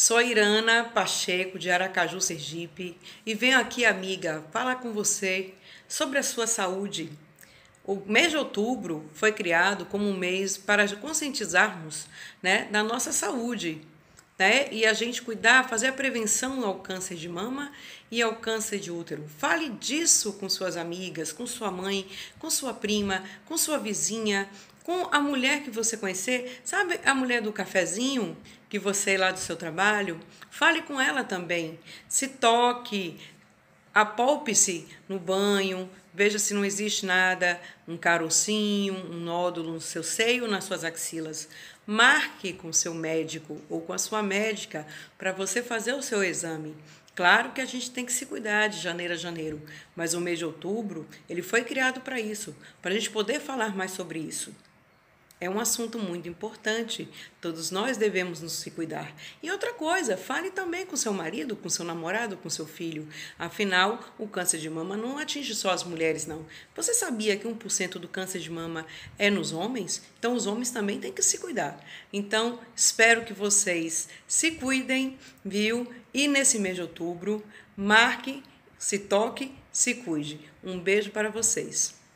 Sou Irana Pacheco, de Aracaju, Sergipe, e venho aqui, amiga, falar com você sobre a sua saúde. O mês de outubro foi criado como um mês para conscientizarmos né, da nossa saúde né, e a gente cuidar, fazer a prevenção ao câncer de mama e ao câncer de útero. Fale disso com suas amigas, com sua mãe, com sua prima, com sua vizinha, com a mulher que você conhecer, sabe a mulher do cafezinho que você é lá do seu trabalho? Fale com ela também. Se toque, apalpe-se no banho, veja se não existe nada, um carocinho, um nódulo no seu seio, nas suas axilas. Marque com seu médico ou com a sua médica para você fazer o seu exame. Claro que a gente tem que se cuidar de janeiro a janeiro, mas o mês de outubro ele foi criado para isso, para a gente poder falar mais sobre isso. É um assunto muito importante. Todos nós devemos nos cuidar. E outra coisa, fale também com seu marido, com seu namorado, com seu filho. Afinal, o câncer de mama não atinge só as mulheres, não. Você sabia que 1% do câncer de mama é nos homens? Então, os homens também têm que se cuidar. Então, espero que vocês se cuidem, viu? E nesse mês de outubro, marque, se toque, se cuide. Um beijo para vocês.